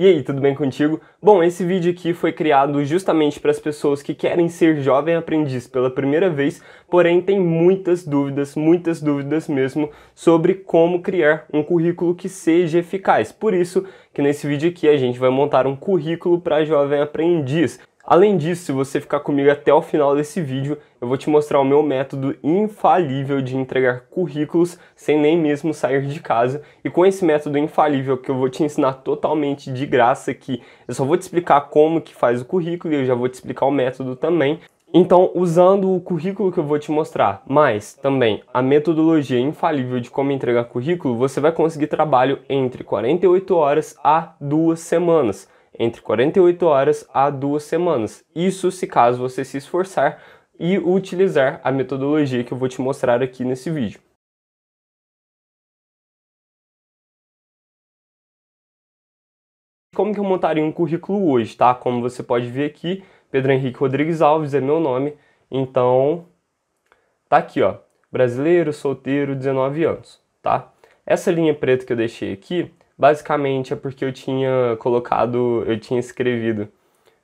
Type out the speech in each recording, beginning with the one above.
E aí, tudo bem contigo? Bom, esse vídeo aqui foi criado justamente para as pessoas que querem ser jovem aprendiz pela primeira vez, porém tem muitas dúvidas, muitas dúvidas mesmo sobre como criar um currículo que seja eficaz. Por isso que nesse vídeo aqui a gente vai montar um currículo para jovem aprendiz. Além disso, se você ficar comigo até o final desse vídeo, eu vou te mostrar o meu método infalível de entregar currículos sem nem mesmo sair de casa. E com esse método infalível que eu vou te ensinar totalmente de graça aqui, eu só vou te explicar como que faz o currículo e eu já vou te explicar o método também. Então, usando o currículo que eu vou te mostrar, mas também a metodologia infalível de como entregar currículo, você vai conseguir trabalho entre 48 horas a duas semanas entre 48 horas a duas semanas. Isso se caso você se esforçar e utilizar a metodologia que eu vou te mostrar aqui nesse vídeo. Como que eu montaria um currículo hoje, tá? Como você pode ver aqui, Pedro Henrique Rodrigues Alves é meu nome, então tá aqui, ó. Brasileiro, solteiro, 19 anos, tá? Essa linha preta que eu deixei aqui Basicamente é porque eu tinha colocado, eu tinha escrevido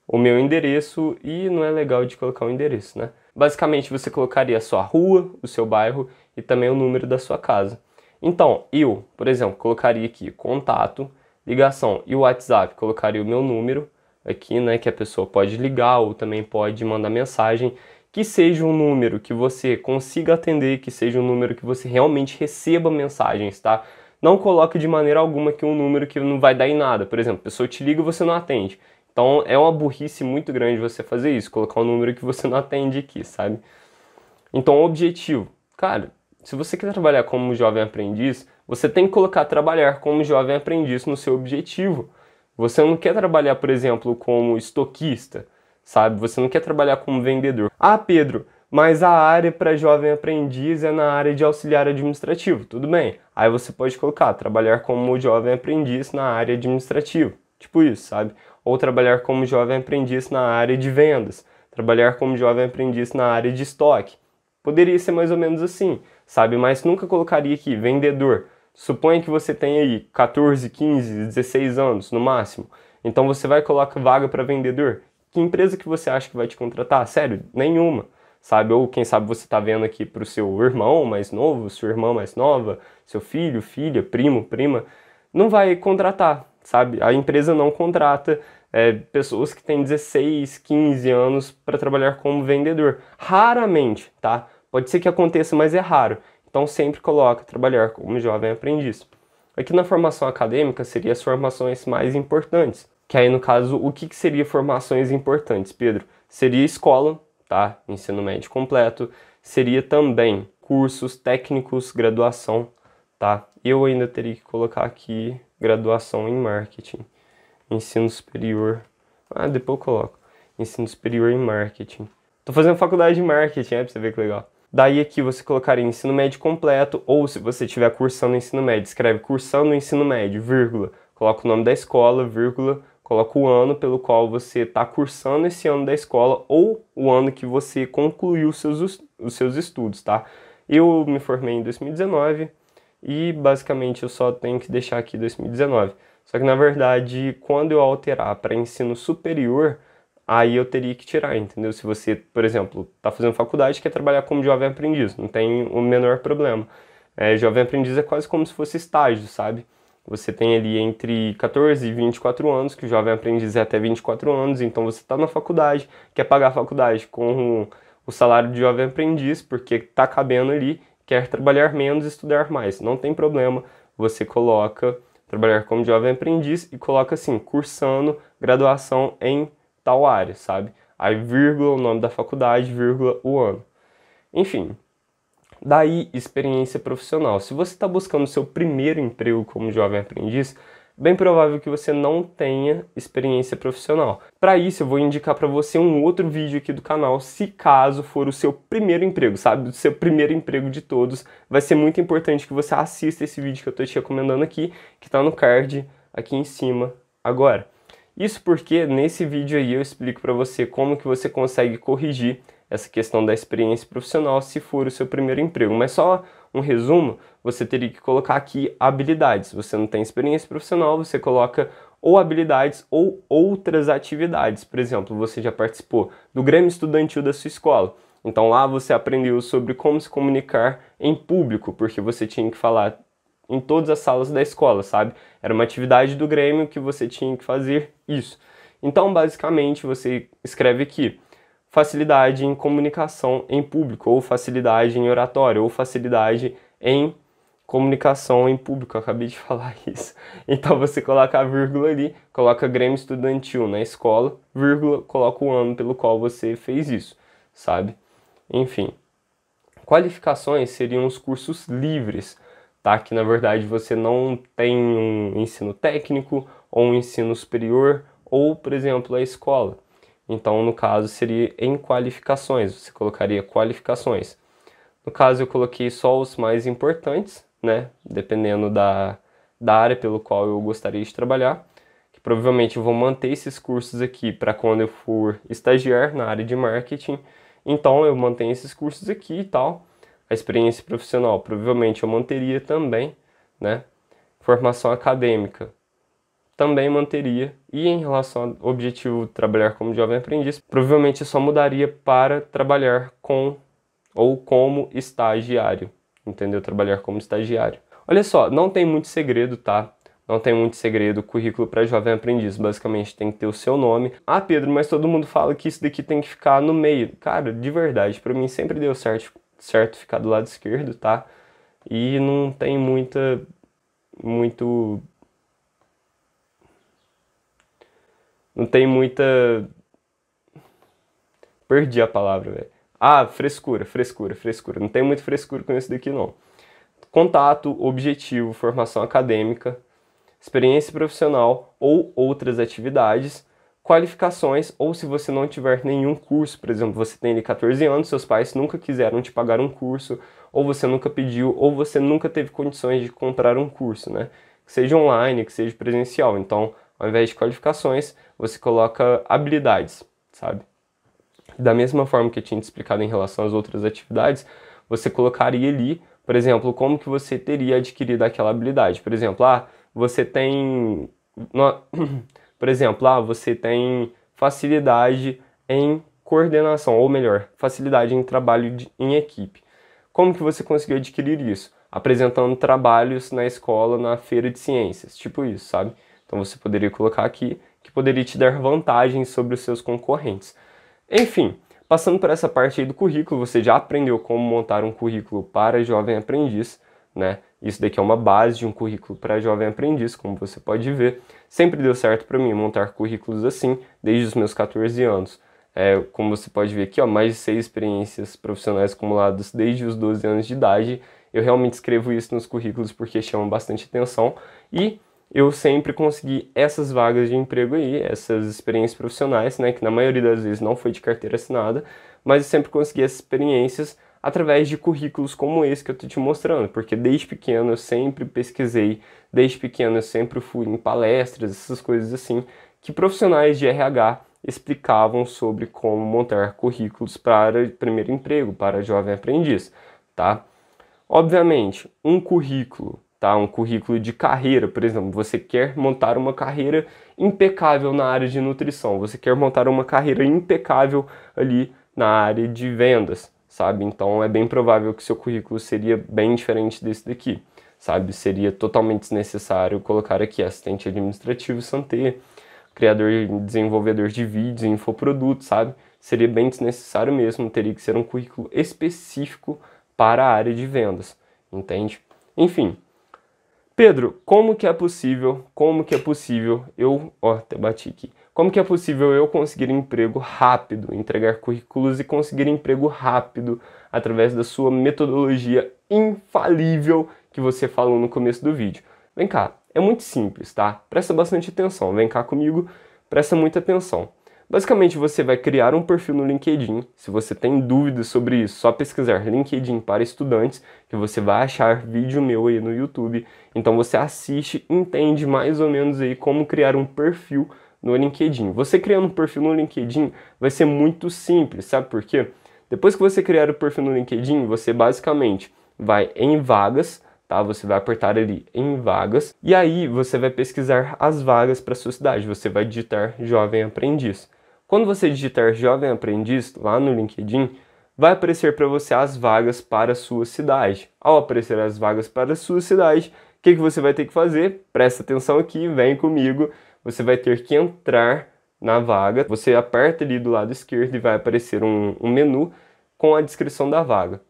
o meu endereço e não é legal de colocar o um endereço, né? Basicamente você colocaria a sua rua, o seu bairro e também o número da sua casa. Então, eu, por exemplo, colocaria aqui contato, ligação e o WhatsApp, colocaria o meu número aqui, né, que a pessoa pode ligar ou também pode mandar mensagem, que seja um número que você consiga atender, que seja um número que você realmente receba mensagens, tá? não coloque de maneira alguma aqui um número que não vai dar em nada. Por exemplo, a pessoa te liga e você não atende. Então é uma burrice muito grande você fazer isso, colocar um número que você não atende aqui, sabe? Então, objetivo. Cara, se você quer trabalhar como jovem aprendiz, você tem que colocar trabalhar como jovem aprendiz no seu objetivo. Você não quer trabalhar, por exemplo, como estoquista, sabe? Você não quer trabalhar como vendedor. Ah, Pedro, mas a área para jovem aprendiz é na área de auxiliar administrativo, tudo bem. Aí você pode colocar trabalhar como jovem aprendiz na área administrativa, tipo isso, sabe? Ou trabalhar como jovem aprendiz na área de vendas, trabalhar como jovem aprendiz na área de estoque. Poderia ser mais ou menos assim, sabe? Mas nunca colocaria aqui vendedor. Suponha que você tem aí 14, 15, 16 anos no máximo. Então você vai colocar vaga para vendedor. Que empresa que você acha que vai te contratar? Sério, nenhuma sabe? Ou quem sabe você está vendo aqui para o seu irmão mais novo, sua irmã mais nova, seu filho, filha, primo, prima, não vai contratar, sabe? A empresa não contrata é, pessoas que têm 16, 15 anos para trabalhar como vendedor. Raramente, tá? Pode ser que aconteça, mas é raro. Então sempre coloca trabalhar como jovem aprendiz. Aqui na formação acadêmica seria as formações mais importantes. Que aí, no caso, o que, que seria formações importantes, Pedro? Seria escola, tá? Ensino médio completo, seria também cursos técnicos, graduação, tá? Eu ainda teria que colocar aqui graduação em marketing, ensino superior. Ah, depois eu coloco. Ensino superior em marketing. Tô fazendo faculdade de marketing, é pra você ver que legal. Daí aqui você colocaria ensino médio completo, ou se você estiver cursando ensino médio, escreve cursando ensino médio, vírgula, coloca o nome da escola, vírgula, Coloca o ano pelo qual você está cursando esse ano da escola ou o ano que você concluiu os seus, os seus estudos, tá? Eu me formei em 2019 e basicamente eu só tenho que deixar aqui 2019. Só que na verdade, quando eu alterar para ensino superior, aí eu teria que tirar, entendeu? Se você, por exemplo, está fazendo faculdade e quer trabalhar como jovem aprendiz, não tem o menor problema. É, jovem aprendiz é quase como se fosse estágio, sabe? Você tem ali entre 14 e 24 anos, que o jovem aprendiz é até 24 anos, então você está na faculdade, quer pagar a faculdade com o salário de jovem aprendiz, porque está cabendo ali, quer trabalhar menos e estudar mais. Não tem problema, você coloca trabalhar como jovem aprendiz e coloca assim, cursando graduação em tal área, sabe? Aí vírgula o nome da faculdade, vírgula o ano. Enfim, Daí, experiência profissional. Se você está buscando seu primeiro emprego como jovem aprendiz, bem provável que você não tenha experiência profissional. Para isso, eu vou indicar para você um outro vídeo aqui do canal, se caso for o seu primeiro emprego, sabe? O seu primeiro emprego de todos. Vai ser muito importante que você assista esse vídeo que eu estou te recomendando aqui, que está no card aqui em cima agora. Isso porque nesse vídeo aí eu explico para você como que você consegue corrigir essa questão da experiência profissional se for o seu primeiro emprego. Mas só um resumo, você teria que colocar aqui habilidades. Você não tem experiência profissional, você coloca ou habilidades ou outras atividades. Por exemplo, você já participou do Grêmio Estudantil da sua escola. Então lá você aprendeu sobre como se comunicar em público, porque você tinha que falar em todas as salas da escola, sabe? Era uma atividade do Grêmio que você tinha que fazer isso. Então, basicamente, você escreve aqui facilidade em comunicação em público, ou facilidade em oratório, ou facilidade em comunicação em público. Eu acabei de falar isso. Então você coloca a vírgula ali, coloca Grêmio Estudantil na escola, vírgula, coloca o ano pelo qual você fez isso, sabe? Enfim. Qualificações seriam os cursos livres, tá? Que na verdade você não tem um ensino técnico ou um ensino superior ou, por exemplo, a escola. Então, no caso, seria em qualificações, você colocaria qualificações. No caso, eu coloquei só os mais importantes, né? Dependendo da, da área pelo qual eu gostaria de trabalhar. Que provavelmente eu vou manter esses cursos aqui para quando eu for estagiar na área de marketing. Então, eu mantenho esses cursos aqui e tal. A experiência profissional, provavelmente eu manteria também, né? Formação acadêmica, também manteria. E em relação ao objetivo de trabalhar como jovem aprendiz, provavelmente só mudaria para trabalhar com ou como estagiário, entendeu? Trabalhar como estagiário. Olha só, não tem muito segredo, tá? Não tem muito segredo, currículo para jovem aprendiz, basicamente tem que ter o seu nome. Ah, Pedro, mas todo mundo fala que isso daqui tem que ficar no meio. Cara, de verdade, para mim sempre deu certo, certo ficar do lado esquerdo, tá? E não tem muita muito não tem muita. Perdi a palavra, velho. Ah, frescura, frescura, frescura. Não tem muito frescura com isso daqui, não. Contato, objetivo, formação acadêmica, experiência profissional ou outras atividades, qualificações, ou se você não tiver nenhum curso, por exemplo, você tem ali 14 anos, seus pais nunca quiseram te pagar um curso, ou você nunca pediu, ou você nunca teve condições de comprar um curso, né? Que seja online, que seja presencial. Então, ao invés de qualificações, você coloca habilidades, sabe? Da mesma forma que eu tinha te explicado em relação às outras atividades, você colocaria ali, por exemplo, como que você teria adquirido aquela habilidade. Por exemplo, ah, você tem. Por exemplo, ah, você tem facilidade em coordenação, ou melhor, facilidade em trabalho de, em equipe. Como que você conseguiu adquirir isso? Apresentando trabalhos na escola, na feira de ciências, tipo isso, sabe? Então você poderia colocar aqui que poderia te dar vantagens sobre os seus concorrentes. Enfim, passando por essa parte aí do currículo, você já aprendeu como montar um currículo para jovem aprendiz, né? Isso daqui é uma base de um currículo para jovem aprendiz, como você pode ver. Sempre deu certo para mim montar currículos assim, desde os meus 14 anos. É, como você pode ver aqui, ó, mais de seis experiências profissionais acumuladas desde os 12 anos de idade. Eu realmente escrevo isso nos currículos porque chama bastante atenção. E eu sempre consegui essas vagas de emprego aí, essas experiências profissionais, né, que na maioria das vezes não foi de carteira assinada, mas eu sempre consegui essas experiências através de currículos como esse que eu estou te mostrando, porque desde pequeno eu sempre pesquisei, desde pequeno eu sempre fui em palestras, essas coisas assim, que profissionais de RH explicavam sobre como montar currículos para primeiro emprego, para jovem aprendiz, tá? Obviamente, um currículo tá? Um currículo de carreira, por exemplo, você quer montar uma carreira impecável na área de nutrição, você quer montar uma carreira impecável ali na área de vendas, sabe? Então é bem provável que seu currículo seria bem diferente desse daqui, sabe? Seria totalmente desnecessário colocar aqui assistente administrativo Santé, criador e desenvolvedor de vídeos, infoproduto, sabe? Seria bem desnecessário mesmo, teria que ser um currículo específico para a área de vendas, entende? Enfim, Pedro, como que é possível, como que é possível eu, ó, até bati aqui, como que é possível eu conseguir emprego rápido, entregar currículos e conseguir emprego rápido através da sua metodologia infalível que você falou no começo do vídeo? Vem cá, é muito simples, tá? Presta bastante atenção, vem cá comigo, presta muita atenção. Basicamente, você vai criar um perfil no LinkedIn. Se você tem dúvidas sobre isso, só pesquisar LinkedIn para estudantes, que você vai achar vídeo meu aí no YouTube. Então você assiste, entende mais ou menos aí como criar um perfil no LinkedIn. Você criando um perfil no LinkedIn vai ser muito simples, sabe por quê? Depois que você criar o perfil no LinkedIn, você basicamente vai em vagas, tá? Você vai apertar ali em vagas e aí você vai pesquisar as vagas para sua cidade. Você vai digitar jovem aprendiz. Quando você digitar jovem aprendiz lá no LinkedIn, vai aparecer para você as vagas para a sua cidade. Ao aparecer as vagas para a sua cidade, o que, que você vai ter que fazer? Presta atenção aqui, vem comigo. Você vai ter que entrar na vaga. Você aperta ali do lado esquerdo e vai aparecer um, um menu com a descrição da vaga.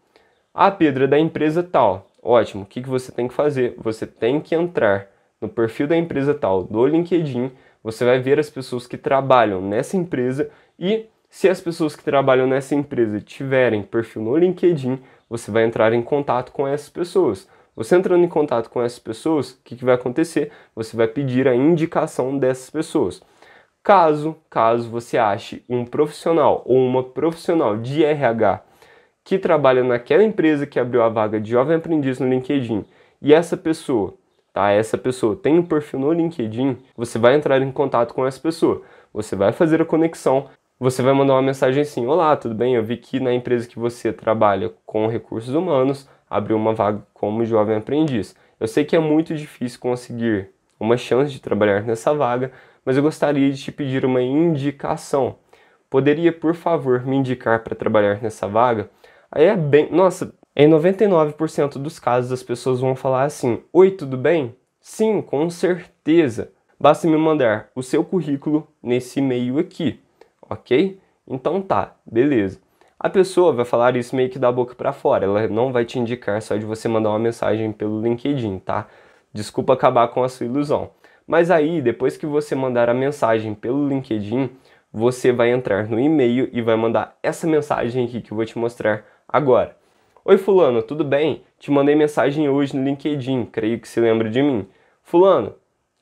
Ah, Pedro, é da empresa tal. Ótimo, o que, que você tem que fazer? Você tem que entrar no perfil da empresa tal do LinkedIn você vai ver as pessoas que trabalham nessa empresa e se as pessoas que trabalham nessa empresa tiverem perfil no LinkedIn, você vai entrar em contato com essas pessoas. Você entrando em contato com essas pessoas, o que, que vai acontecer? Você vai pedir a indicação dessas pessoas. Caso, caso você ache um profissional ou uma profissional de RH que trabalha naquela empresa que abriu a vaga de jovem aprendiz no LinkedIn e essa pessoa tá? Essa pessoa tem um perfil no LinkedIn, você vai entrar em contato com essa pessoa, você vai fazer a conexão, você vai mandar uma mensagem assim: Olá, tudo bem? Eu vi que na empresa que você trabalha com recursos humanos abriu uma vaga como jovem aprendiz. Eu sei que é muito difícil conseguir uma chance de trabalhar nessa vaga, mas eu gostaria de te pedir uma indicação. Poderia, por favor, me indicar para trabalhar nessa vaga? Aí é bem. Nossa, em 99% dos casos, as pessoas vão falar assim: Oi, tudo bem? Sim, com certeza. Basta me mandar o seu currículo nesse e-mail aqui, ok? Então tá, beleza. A pessoa vai falar isso meio que da boca para fora, ela não vai te indicar só de você mandar uma mensagem pelo LinkedIn, tá? Desculpa acabar com a sua ilusão. Mas aí, depois que você mandar a mensagem pelo LinkedIn, você vai entrar no e-mail e vai mandar essa mensagem aqui que eu vou te mostrar agora. Oi fulano, tudo bem? Te mandei mensagem hoje no LinkedIn, creio que se lembra de mim. Fulano,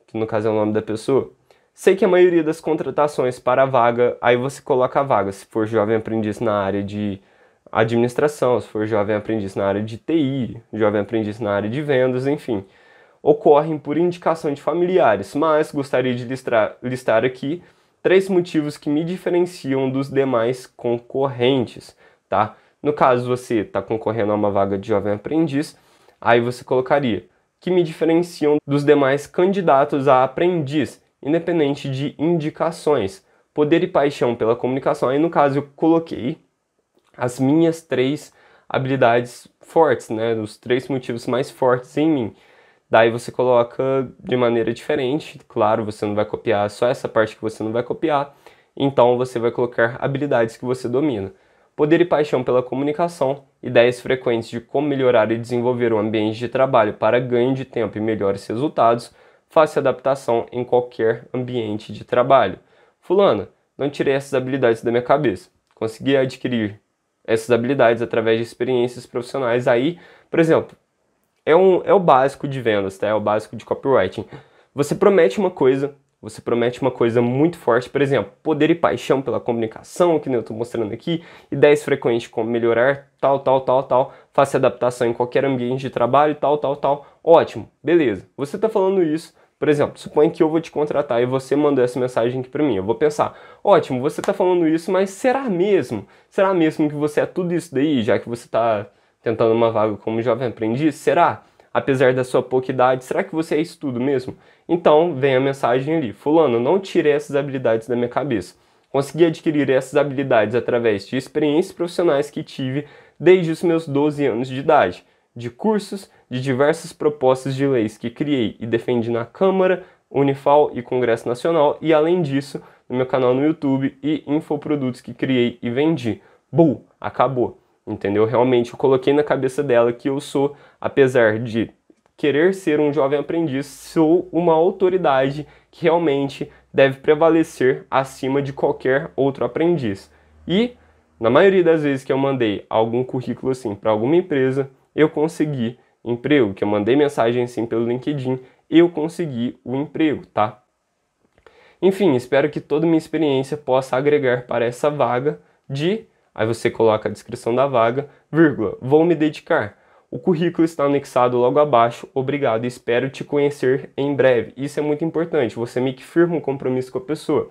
que no caso é o nome da pessoa, sei que a maioria das contratações para a vaga, aí você coloca a vaga, se for jovem aprendiz na área de administração, se for jovem aprendiz na área de TI, jovem aprendiz na área de vendas, enfim, ocorrem por indicação de familiares, mas gostaria de listar, listar aqui três motivos que me diferenciam dos demais concorrentes, tá? No caso você está concorrendo a uma vaga de jovem aprendiz, aí você colocaria que me diferenciam dos demais candidatos a aprendiz, independente de indicações, poder e paixão pela comunicação. Aí no caso eu coloquei as minhas três habilidades fortes, né, os três motivos mais fortes em mim. Daí você coloca de maneira diferente, claro, você não vai copiar só essa parte que você não vai copiar, então você vai colocar habilidades que você domina poder e paixão pela comunicação, ideias frequentes de como melhorar e desenvolver o um ambiente de trabalho para ganho de tempo e melhores resultados, faça adaptação em qualquer ambiente de trabalho. Fulano, não tirei essas habilidades da minha cabeça. Consegui adquirir essas habilidades através de experiências profissionais aí, por exemplo, é, um, é o básico de vendas, tá? É o básico de copywriting. Você promete uma coisa, você promete uma coisa muito forte, por exemplo, poder e paixão pela comunicação, que eu estou mostrando aqui, ideias frequentes como melhorar tal, tal, tal, tal, faça adaptação em qualquer ambiente de trabalho, tal, tal, tal. Ótimo, beleza. Você está falando isso, por exemplo, suponha que eu vou te contratar e você mandou essa mensagem aqui para mim. Eu vou pensar, ótimo, você está falando isso, mas será mesmo? Será mesmo que você é tudo isso daí, já que você está tentando uma vaga como jovem aprendiz? Será? Apesar da sua pouca idade, será que você é isso tudo mesmo? Então vem a mensagem ali: Fulano, não tirei essas habilidades da minha cabeça. Consegui adquirir essas habilidades através de experiências profissionais que tive desde os meus 12 anos de idade, de cursos, de diversas propostas de leis que criei e defendi na Câmara, Unifal e Congresso Nacional, e além disso, no meu canal no YouTube e infoprodutos que criei e vendi. Bum, acabou. Entendeu? Realmente eu coloquei na cabeça dela que eu sou, apesar de querer ser um jovem aprendiz, sou uma autoridade que realmente deve prevalecer acima de qualquer outro aprendiz. E na maioria das vezes que eu mandei algum currículo assim para alguma empresa, eu consegui emprego, que eu mandei mensagem assim pelo LinkedIn, eu consegui o emprego, tá? Enfim, espero que toda minha experiência possa agregar para essa vaga de, aí você coloca a descrição da vaga, vírgula, vou me dedicar o currículo está anexado logo abaixo. Obrigado, espero te conhecer em breve. Isso é muito importante. Você meio que firma um compromisso com a pessoa.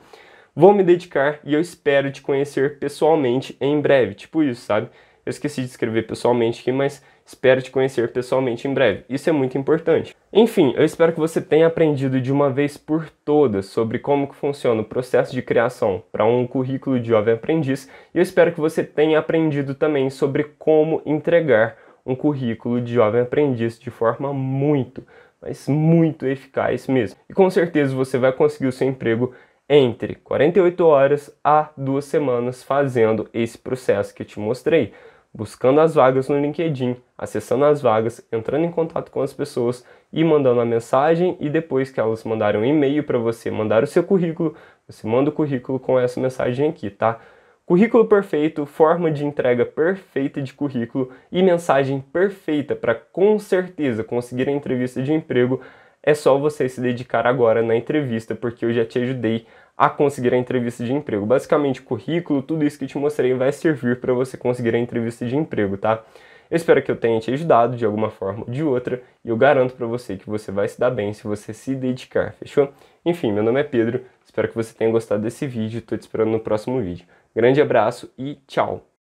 Vou me dedicar e eu espero te conhecer pessoalmente em breve. Tipo isso, sabe? Eu esqueci de escrever pessoalmente aqui, mas espero te conhecer pessoalmente em breve. Isso é muito importante. Enfim, eu espero que você tenha aprendido de uma vez por todas sobre como que funciona o processo de criação para um currículo de jovem aprendiz e eu espero que você tenha aprendido também sobre como entregar um currículo de jovem aprendiz de forma muito, mas muito eficaz mesmo. E com certeza você vai conseguir o seu emprego entre 48 horas a duas semanas fazendo esse processo que eu te mostrei, buscando as vagas no LinkedIn, acessando as vagas, entrando em contato com as pessoas e mandando a mensagem e depois que elas mandaram um e-mail para você mandar o seu currículo, você manda o currículo com essa mensagem aqui, tá? Currículo perfeito, forma de entrega perfeita de currículo e mensagem perfeita para com certeza conseguir a entrevista de emprego é só você se dedicar agora na entrevista, porque eu já te ajudei a conseguir a entrevista de emprego. Basicamente, currículo, tudo isso que te mostrei vai servir para você conseguir a entrevista de emprego, tá? Eu espero que eu tenha te ajudado de alguma forma ou de outra e eu garanto para você que você vai se dar bem se você se dedicar, fechou? Enfim, meu nome é Pedro, espero que você tenha gostado desse vídeo, estou te esperando no próximo vídeo. Grande abraço e tchau!